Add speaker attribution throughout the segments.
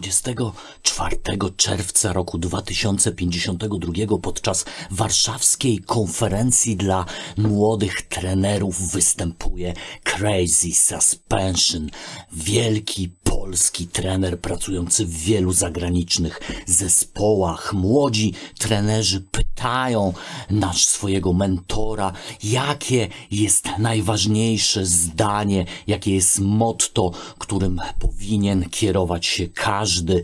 Speaker 1: 24 czerwca roku 2052 podczas warszawskiej konferencji dla młodych trenerów występuje Crazy Suspension, wielki polski trener pracujący w wielu zagranicznych zespołach. Młodzi trenerzy pytają nasz swojego mentora, jakie jest najważniejsze zdanie, jakie jest motto, którym powinien kierować się każdy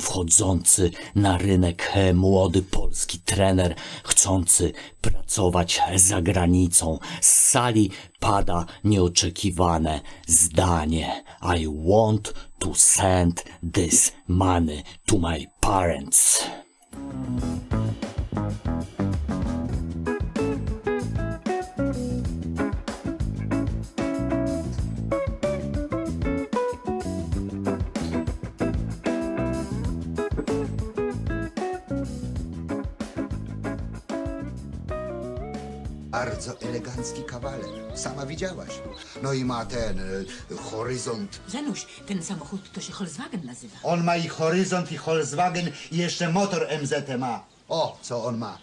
Speaker 1: wchodzący na rynek młody polski trener chcący pracować za granicą. Z sali pada nieoczekiwane zdanie. I want to send this money to my parents. Bardzo elegancki kawaler. Sama widziałaś. No i ma ten e, horyzont. Zenuś, ten samochód to się Volkswagen nazywa. On ma i horyzont, i Volkswagen, i jeszcze motor MZT ma. O, co on ma?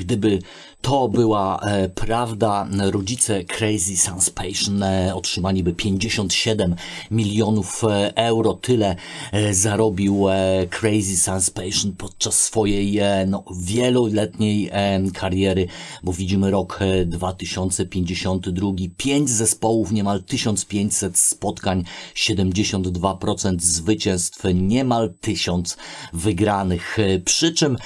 Speaker 1: Gdyby to była e, prawda, rodzice Crazy Sanspation e, otrzymaliby 57 milionów e, euro. Tyle e, zarobił e, Crazy Sanspation podczas swojej e, no, wieloletniej kariery, bo widzimy rok 2052, 5 zespołów, niemal 1500 spotkań, 72% zwycięstw, niemal 1000 wygranych, przy czym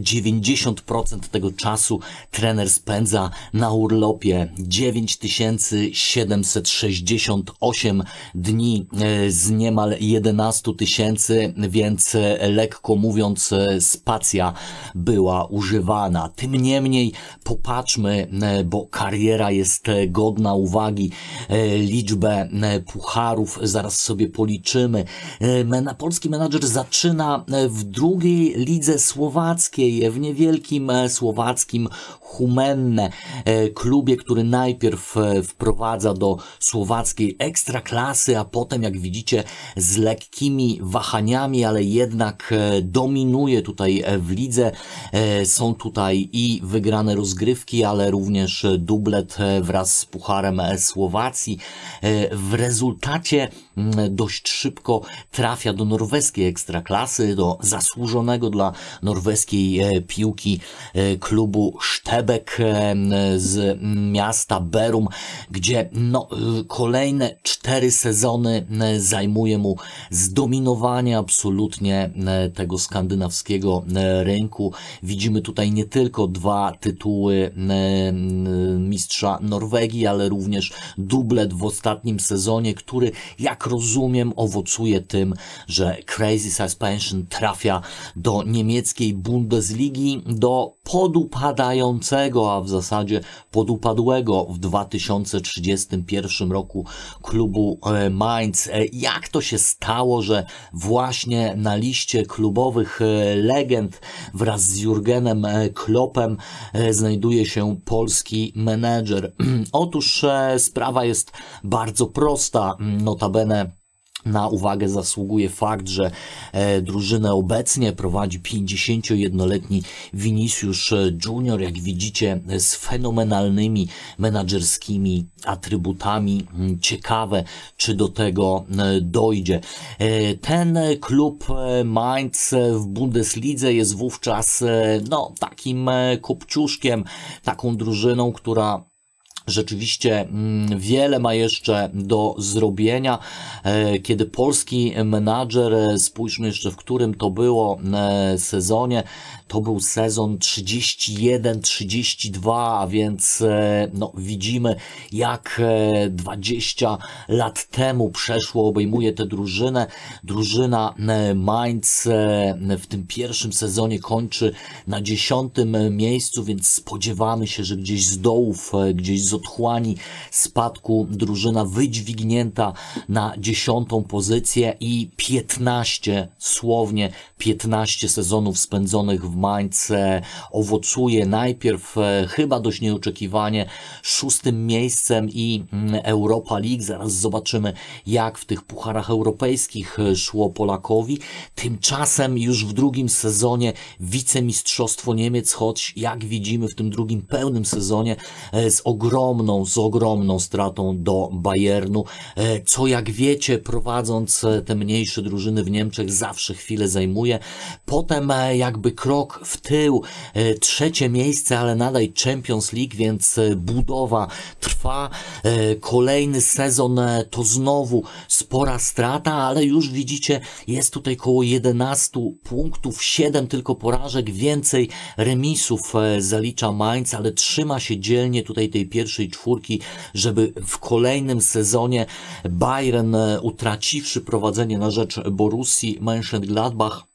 Speaker 1: 90% tego czasu trener spędza na urlopie 9768 dni e, z niemal 11 tysięcy, więc e, lekko mówiąc e, spacja była używana. Tym niemniej popatrzmy, bo kariera jest godna uwagi, liczbę pucharów zaraz sobie policzymy. polski menadżer zaczyna w drugiej lidze słowackiej, w niewielkim słowackim słowackim Humenne, e, klubie, który najpierw e, wprowadza do słowackiej ekstraklasy, a potem, jak widzicie, z lekkimi wahaniami, ale jednak e, dominuje tutaj w lidze. Są tutaj i wygrane rozgrywki, ale również dublet wraz z Pucharem Słowacji. W rezultacie dość szybko trafia do norweskiej ekstraklasy, do zasłużonego dla norweskiej piłki klubu Sztebek e, z miasta Berum, gdzie no, e, kolejne cztery sezony e, zajmuje mu zdominowanie absolutnie tego skandynawskiego rynku. Widzimy tutaj nie tylko dwa tytuły mistrza Norwegii, ale również dublet w ostatnim sezonie, który jak rozumiem owocuje tym, że Crazy Suspension trafia do niemieckiej Bundesligi, do pod podupadającego, a w zasadzie podupadłego w 2031 roku klubu e, Mainz. E, jak to się stało, że właśnie na liście klubowych e, legend wraz z Jurgenem Klopem znajduje się polski menedżer? Otóż sprawa jest bardzo prosta, notabene na uwagę zasługuje fakt, że e, drużynę obecnie prowadzi 51-letni Vinicius Junior, jak widzicie, e, z fenomenalnymi menadżerskimi atrybutami. Mm, ciekawe, czy do tego e, dojdzie. Ten klub Mainz w Bundeslidze jest wówczas no, takim kopciuszkiem, taką drużyną, która Rzeczywiście mm, wiele ma jeszcze do zrobienia. E, kiedy polski menadżer, e, spójrzmy jeszcze w którym to było e, sezonie, to był sezon 31-32, a więc no, widzimy jak 20 lat temu przeszło, obejmuje tę drużynę. Drużyna Mainz w tym pierwszym sezonie kończy na 10 miejscu, więc spodziewamy się, że gdzieś z dołów, gdzieś z otchłani spadku drużyna wydźwignięta na dziesiątą pozycję i 15, słownie 15 sezonów spędzonych w Mańce owocuje najpierw e, chyba dość nieoczekiwanie szóstym miejscem i mm, Europa League. Zaraz zobaczymy jak w tych pucharach europejskich e, szło Polakowi. Tymczasem już w drugim sezonie wicemistrzostwo Niemiec, choć jak widzimy w tym drugim pełnym sezonie e, z ogromnym ogromną, z ogromną stratą do Bayernu, e, co jak wiecie, prowadząc e, te mniejsze drużyny w Niemczech, zawsze chwilę zajmuje. Potem e, jakby krok w tył, trzecie miejsce, ale nadal Champions League, więc budowa trwa. Kolejny sezon to znowu spora strata, ale już widzicie, jest tutaj koło 11 punktów, 7 tylko porażek, więcej remisów zalicza Mainz, ale trzyma się dzielnie tutaj tej pierwszej pierwszej czwórki, żeby w kolejnym sezonie Bayern e, utraciwszy prowadzenie na rzecz Borussii Mönchengladbach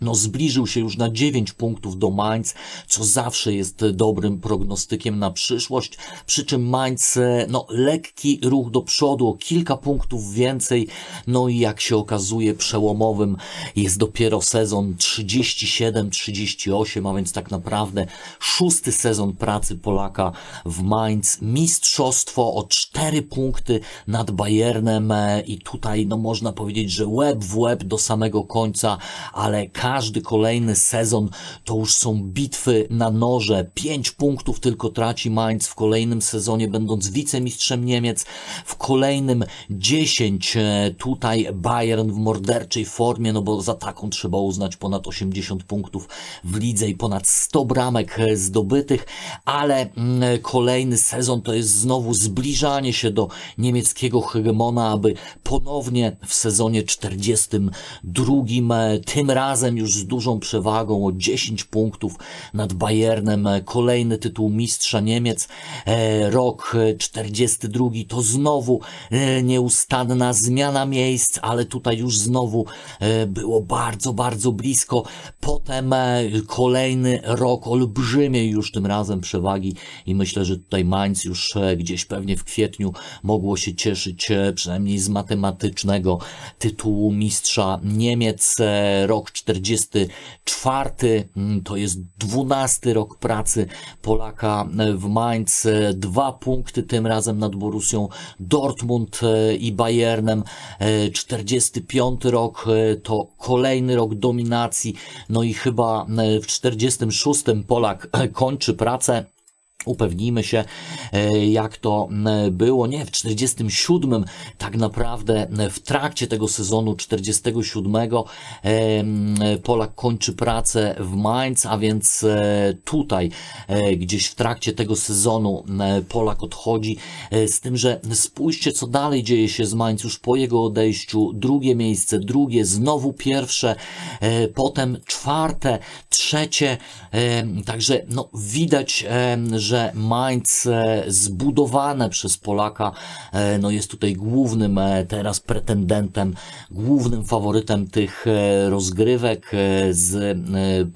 Speaker 1: no, zbliżył się już na 9 punktów do Mainz, co zawsze jest dobrym prognostykiem na przyszłość. Przy czym Mainz, e, no, lekki ruch do przodu, o kilka punktów więcej. No i jak się okazuje, przełomowym jest dopiero sezon 37-38, a więc tak naprawdę szósty sezon pracy Polaka w Mainz. Mistrzostwo o 4 punkty nad Bayernem e, i tutaj, no, można powiedzieć, że łeb w łeb do samego końca, ale każdy kolejny sezon to już są bitwy na noże. Pięć punktów tylko traci Mainz w kolejnym sezonie, będąc wicemistrzem Niemiec. W kolejnym dziesięć e, tutaj Bayern w morderczej formie, no bo za taką trzeba uznać ponad 80 punktów w lidze i ponad 100 bramek e, zdobytych, ale mm, e, kolejny sezon to jest znowu zbliżanie się do niemieckiego hegemona, aby ponownie w sezonie 42, tym razem już z dużą przewagą o 10 punktów nad Bayernem. Kolejny tytuł mistrza Niemiec. E, rok 42 to znowu e, nieustanna zmiana miejsc, ale tutaj już znowu e, było bardzo, bardzo blisko. Potem kolejny rok olbrzymiej już tym razem przewagi i myślę, że tutaj Mainz już gdzieś pewnie w kwietniu mogło się cieszyć przynajmniej z matematycznego tytułu mistrza Niemiec. Rok 40 24, mm, to jest 12 rok pracy Polaka e, w Mainz. E, dwa punkty tym razem nad Borusją Dortmund e, i Bayernem. 45 rok to kolejny rok dominacji. No i chyba w 46 Polak kończy pracę. Upewnijmy się, e, jak to e, było. Nie, w 47 tak naprawdę e, w trakcie tego sezonu 47 Polak kończy pracę w Mainz, a więc tutaj gdzieś w trakcie tego sezonu Polak odchodzi. Z tym, że spójrzcie, co dalej dzieje się z Mainz już po jego odejściu. Drugie miejsce, drugie, znowu pierwsze, potem czwarte, trzecie. Także no, widać, że że Mainz zbudowane przez Polaka e, no jest tutaj głównym e, teraz pretendentem, głównym faworytem tych e, rozgrywek z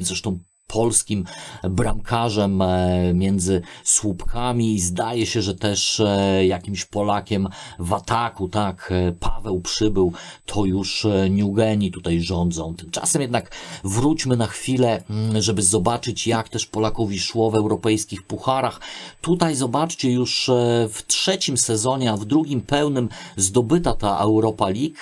Speaker 1: zresztą polskim bramkarzem e, między słupkami i zdaje się, że też e, jakimś Polakiem w ataku, tak, e, Paweł przybył, to już Newgeni tutaj rządzą. Tymczasem jednak wróćmy na chwilę, mm, żeby zobaczyć jak też Polakowi szło w europejskich pucharach. Tutaj zobaczcie już w trzecim sezonie, a w drugim pełnym zdobyta ta Europa League,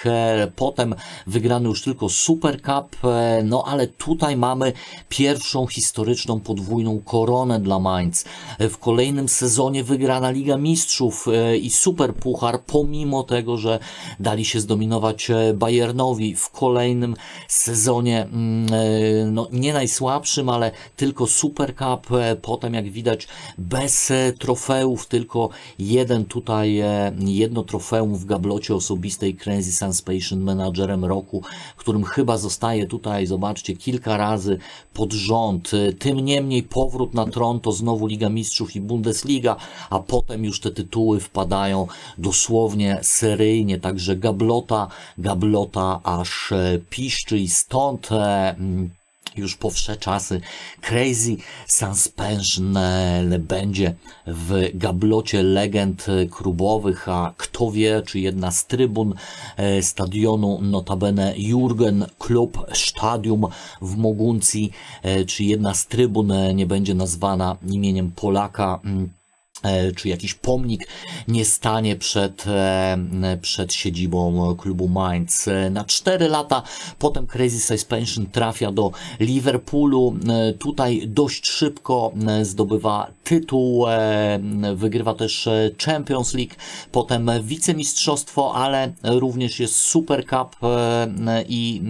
Speaker 1: potem wygrany już tylko Super Cup, no ale tutaj mamy pierwszy historyczną podwójną koronę dla Mainz. W kolejnym sezonie wygrana Liga Mistrzów e, i Super Puchar, pomimo tego, że dali się zdominować e, Bayernowi w kolejnym sezonie, mm, e, no, nie najsłabszym, ale tylko Super Cup, potem jak widać bez trofeów, tylko jeden tutaj, jedno trofeum w gablocie osobistej Crazy Sunspation menadżerem roku, którym chyba zostaje tutaj, zobaczcie, kilka razy pod rząd rząd. Y, tym niemniej powrót na tron to znowu Liga Mistrzów i Bundesliga, a potem już te tytuły wpadają dosłownie seryjnie, także gablota, gablota aż e, piszczy i stąd e, już po wsze czasy Crazy Suspension będzie w gablocie legend klubowych, a kto wie, czy jedna z trybun e, stadionu notabene Jurgen Klub Stadium w Moguncji, e, czy jedna z trybun e, nie będzie nazwana imieniem Polaka E, czy jakiś pomnik nie stanie przed, e, przed siedzibą klubu Mainz. E, na 4 lata potem Crazy Suspension trafia do Liverpoolu. Tutaj dość szybko zdobywa tytuł, wygrywa też Champions League, potem wicemistrzostwo, ale również jest Super Cup i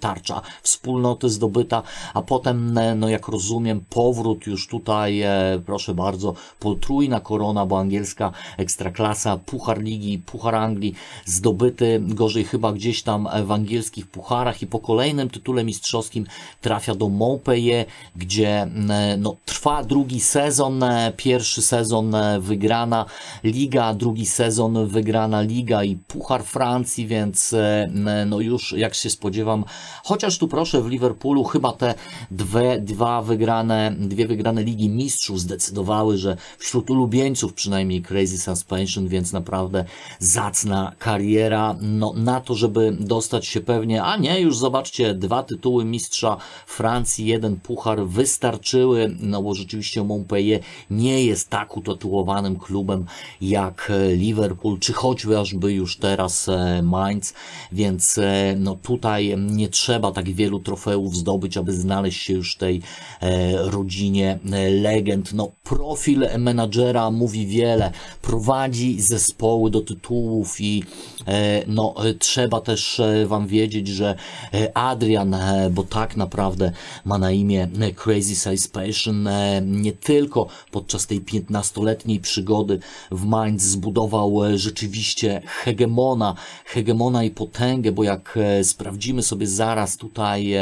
Speaker 1: tarcza wspólnoty zdobyta, a potem, no jak rozumiem, powrót już tutaj, proszę bardzo, potrójna podwójna korona, bo angielska ekstraklasa, Puchar Ligi, Puchar Anglii, zdobyty gorzej chyba gdzieś tam w angielskich pucharach i po kolejnym tytule mistrzowskim trafia do Montpellier, gdzie mm, no, trwa drugi sezon, pierwszy sezon e, wygrana Liga, drugi sezon wygrana Liga i Puchar Francji, więc e, mm, no już jak się spodziewam, chociaż tu proszę w Liverpoolu chyba te dwie, dwa wygrane, dwie wygrane Ligi Mistrzów zdecydowały, że wśród ulubieńców przynajmniej Crazy Suspension, więc naprawdę zacna kariera no, na to, żeby dostać się pewnie, a nie, już zobaczcie, dwa tytuły mistrza Francji, jeden puchar wystarczyły, no bo rzeczywiście Montpellier nie jest tak utytułowanym klubem jak e, Liverpool, czy chociażby już teraz e, Mainz, więc e, no tutaj nie trzeba tak wielu trofeów zdobyć, aby znaleźć się już w tej rodzinie legend. No profil menadżera mówi wiele, prowadzi zespoły do tytułów i e, no, e, trzeba też e, Wam wiedzieć, że Adrian, bo tak naprawdę ma na imię Crazy Size Passion, nie tylko podczas tej 15-letniej przygody w Mainz zbudował rzeczywiście hegemona, hegemona i potęgę, bo jak sprawdzimy sobie zaraz tutaj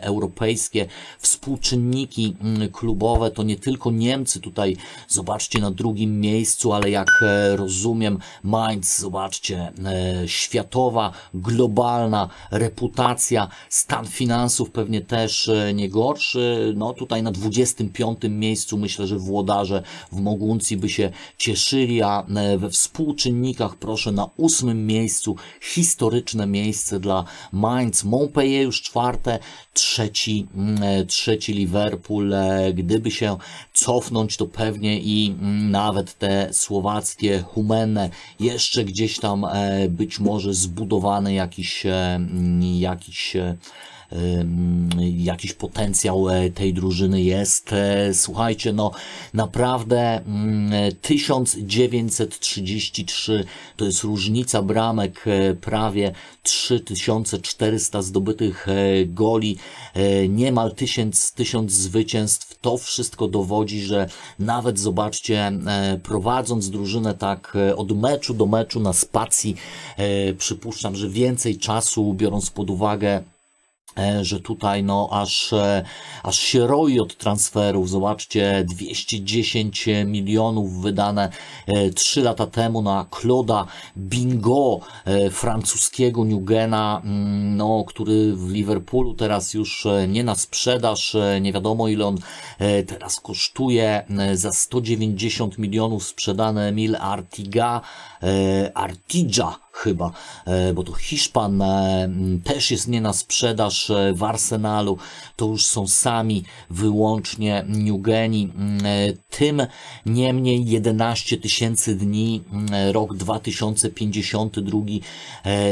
Speaker 1: europejskie współczynniki klubowe, to nie tylko Niemcy tutaj, zobaczcie na drugim miejscu, ale jak e, rozumiem, Minds, zobaczcie, e, światowa, globalna reputacja, stan finansów pewnie też e, nie gorszy. No tutaj na 25 miejscu myślę, że włodarze w Moguncji by się cieszyli, a we współczynnikach proszę na ósmym miejscu historyczne miejsce dla Mainz, Montpellier już czwarte, trzeci, mm, trzeci Liverpool. Gdyby się cofnąć, to pewnie i mm, nawet te słowackie, humenne jeszcze gdzieś tam e, być może zbudowany jakiś, e, jakiś e, jakiś potencjał e, tej drużyny jest. E, słuchajcie, no naprawdę 1933 mm, to jest różnica bramek, e, prawie 3400 zdobytych goli, niemal 1000, 1000 zwycięstw. To wszystko dowodzi, że nawet zobaczcie, prowadząc drużynę tak od meczu do meczu na spacji, przypuszczam, że więcej czasu, biorąc pod uwagę E, że tutaj no aż, e, aż się roi od transferów. Zobaczcie, 210 milionów wydane 3 e, lata temu na Kloda Bingo, francuskiego Newgena, mm, no, który w Liverpoolu teraz już nie na sprzedaż, nie wiadomo ile on teraz kosztuje. Za 190 milionów sprzedane Mil Artiga, Artigia chyba, e, bo to Hiszpan e, też jest nie na sprzedaż e, w Arsenalu, to już są sami wyłącznie Newgeni. Tym niemniej 11 tysięcy dni, rok 2052,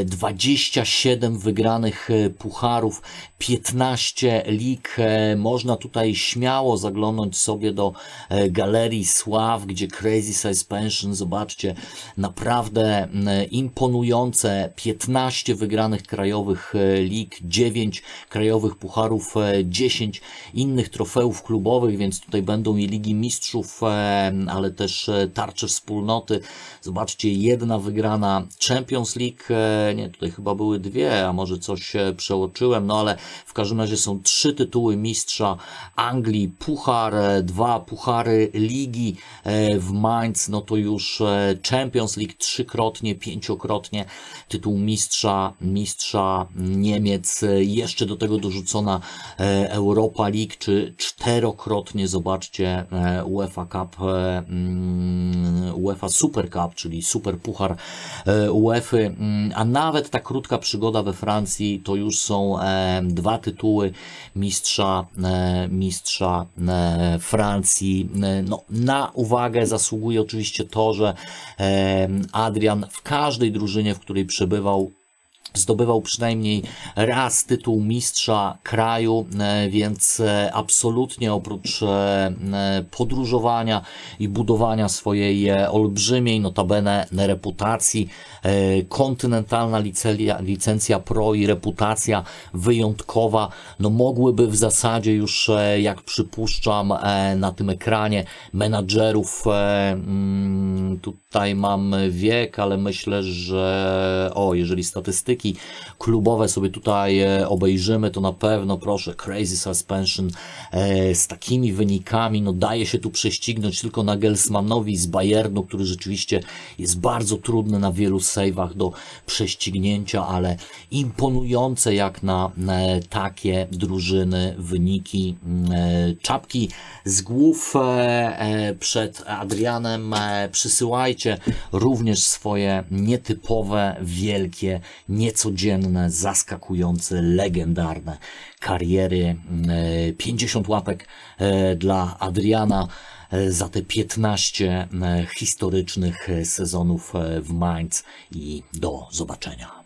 Speaker 1: 27 wygranych pucharów, 15 lig. Można tutaj śmiało zaglądnąć sobie do galerii sław, gdzie Crazy Size Pension, zobaczcie, naprawdę imponujące imponujące 15 wygranych krajowych e, lig, 9 krajowych pucharów, 10 e, innych trofeów klubowych, więc tutaj będą i Ligi Mistrzów, e, ale też tarcze wspólnoty. Zobaczcie, jedna wygrana Champions League, nie, tutaj chyba były dwie, a może coś przeoczyłem, no ale w każdym razie są trzy tytuły mistrza Anglii, puchar, dwa puchary ligi w Mainz, no to już Champions League trzykrotnie, pięciokrotnie tytuł mistrza, mistrza Niemiec, jeszcze do tego dorzucona e, Europa League, czy czterokrotnie, zobaczcie, e, UEFA Cup, e, mm, UEFA Super Cup, czyli Super Puchar UEFA, mm, a nawet ta krótka przygoda we Francji, to już są dwa tytuły mistrza, mistrza Francji. No, na uwagę zasługuje oczywiście to, że Adrian w każdej drużynie drużynie, w której przebywał, zdobywał przynajmniej raz tytuł mistrza kraju, e, więc e, absolutnie oprócz e, podróżowania i budowania swojej olbrzymiej, notabene reputacji, kontynentalna licencja, pro i reputacja wyjątkowa, no mogłyby w zasadzie już, jak przypuszczam, na tym ekranie menadżerów, mm, tutaj mam wiek, ale myślę, że o, jeżeli statystyki klubowe sobie tutaj e, obejrzymy, to na pewno proszę Crazy Suspension e, z takimi wynikami, no daje się tu prześcignąć tylko Nagelsmannowi z Bayernu, który rzeczywiście jest bardzo trudny na wielu save'ach do prześcignięcia, ale imponujące jak na e, takie drużyny wyniki mm, czapki z głów przed Adrianem przysyłajcie również swoje nietypowe, wielkie, nie niecodzienne, zaskakujące, legendarne kariery. 50 e, łapek e, dla Adriana e, za te 15 historycznych sezonów w Mainz i do zobaczenia.